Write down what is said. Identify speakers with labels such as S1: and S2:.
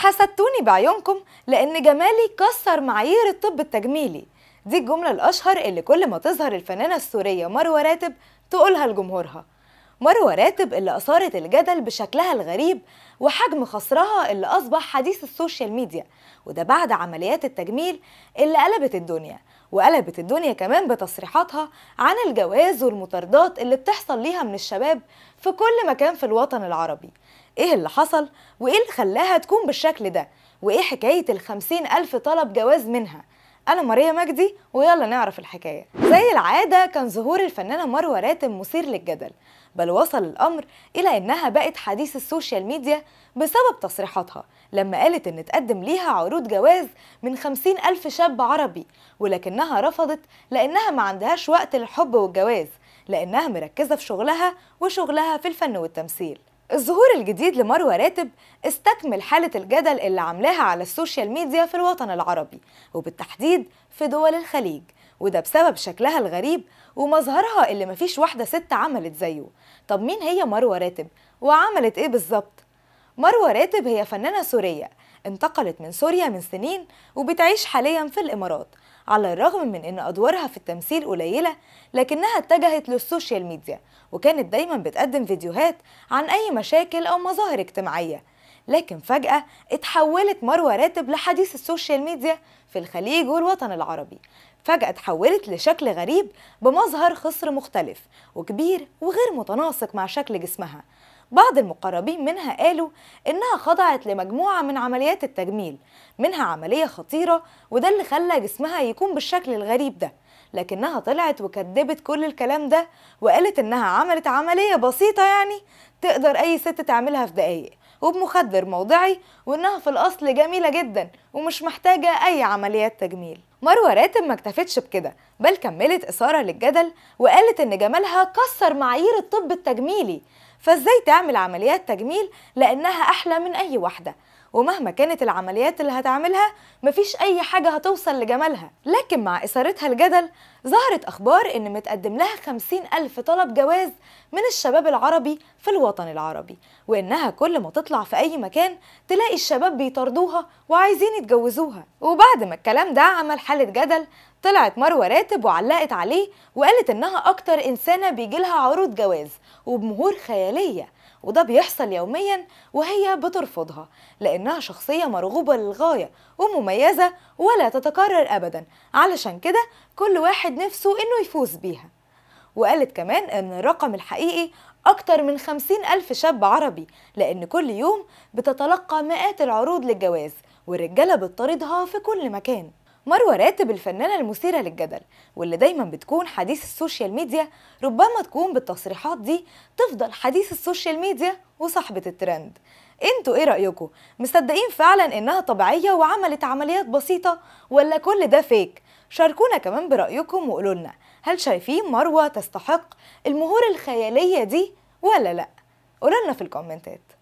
S1: حسدتوني بعيونكم لأن جمالي كسر معايير الطب التجميلي دي الجملة الأشهر اللي كل ما تظهر الفنانة السورية مروة راتب تقولها لجمهورها مروة راتب اللي أثارت الجدل بشكلها الغريب وحجم خصرها اللي أصبح حديث السوشيال ميديا وده بعد عمليات التجميل اللي قلبت الدنيا وقلبت الدنيا كمان بتصريحاتها عن الجواز والمطاردات اللي بتحصل ليها من الشباب في كل مكان في الوطن العربي ايه اللي حصل وايه اللي خلاها تكون بالشكل ده وايه حكايه الخمسين الف طلب جواز منها انا ماريا مجدي ويلا نعرف الحكايه زي العاده كان ظهور الفنانه مروه راتم مثير للجدل بل وصل الامر الى انها بقت حديث السوشيال ميديا بسبب تصريحاتها لما قالت ان تقدم ليها عروض جواز من خمسين الف شاب عربي ولكنها رفضت لانها ما عندهاش وقت للحب والجواز لانها مركزه في شغلها وشغلها في الفن والتمثيل الظهور الجديد لمروة راتب استكمل حالة الجدل اللي عاملاها على السوشيال ميديا في الوطن العربي وبالتحديد في دول الخليج وده بسبب شكلها الغريب ومظهرها اللي مفيش واحدة ست عملت زيه طب مين هي مروة راتب وعملت ايه بالظبط؟ مروة راتب هي فنانة سورية انتقلت من سوريا من سنين وبتعيش حاليا في الإمارات على الرغم من أن أدوارها في التمثيل قليلة لكنها اتجهت للسوشيال ميديا وكانت دايما بتقدم فيديوهات عن أي مشاكل أو مظاهر اجتماعية لكن فجأة اتحولت مروة راتب لحديث السوشيال ميديا في الخليج والوطن العربي فجأة اتحولت لشكل غريب بمظهر خصر مختلف وكبير وغير متناسق مع شكل جسمها بعض المقربين منها قالوا إنها خضعت لمجموعة من عمليات التجميل منها عملية خطيرة وده اللي خلى جسمها يكون بالشكل الغريب ده لكنها طلعت وكدبت كل الكلام ده وقالت إنها عملت عملية بسيطة يعني تقدر أي ست تعملها في دقايق وبمخدر موضعي وإنها في الأصل جميلة جدا ومش محتاجة أي عمليات تجميل مروة راتب ما اكتفتش بكده بل كملت إثارة للجدل وقالت إن جمالها كسر معايير الطب التجميلي فازاي تعمل عمليات تجميل لانها احلى من اي واحده ومهما كانت العمليات اللي هتعملها مفيش اي حاجه هتوصل لجمالها لكن مع اثارتها الجدل ظهرت اخبار ان متقدم لها 50 الف طلب جواز من الشباب العربي في الوطن العربي وانها كل ما تطلع في اي مكان تلاقي الشباب بيطردوها وعايزين يتجوزوها وبعد ما الكلام ده عمل حاله جدل طلعت مروه راتب وعلقت عليه وقالت انها اكتر انسانه بيجيلها عروض جواز وبمهور خيالية وده بيحصل يوميا وهي بترفضها لأنها شخصية مرغوبة للغاية ومميزة ولا تتكرر أبدا علشان كده كل واحد نفسه إنه يفوز بيها وقالت كمان إن الرقم الحقيقي أكتر من خمسين ألف شاب عربي لأن كل يوم بتتلقى مئات العروض للجواز والرجالة بتطاردها في كل مكان مروة راتب الفنانة المثيرة للجدل واللي دايما بتكون حديث السوشيال ميديا ربما تكون بالتصريحات دي تفضل حديث السوشيال ميديا وصاحبة الترند انتوا ايه رأيكم؟ مصدقين فعلا انها طبيعية وعملت عمليات بسيطة ولا كل ده فيك؟ شاركونا كمان برأيكم وقولوا لنا هل شايفين مروة تستحق المهور الخيالية دي ولا لأ؟ قولوا لنا في الكومنتات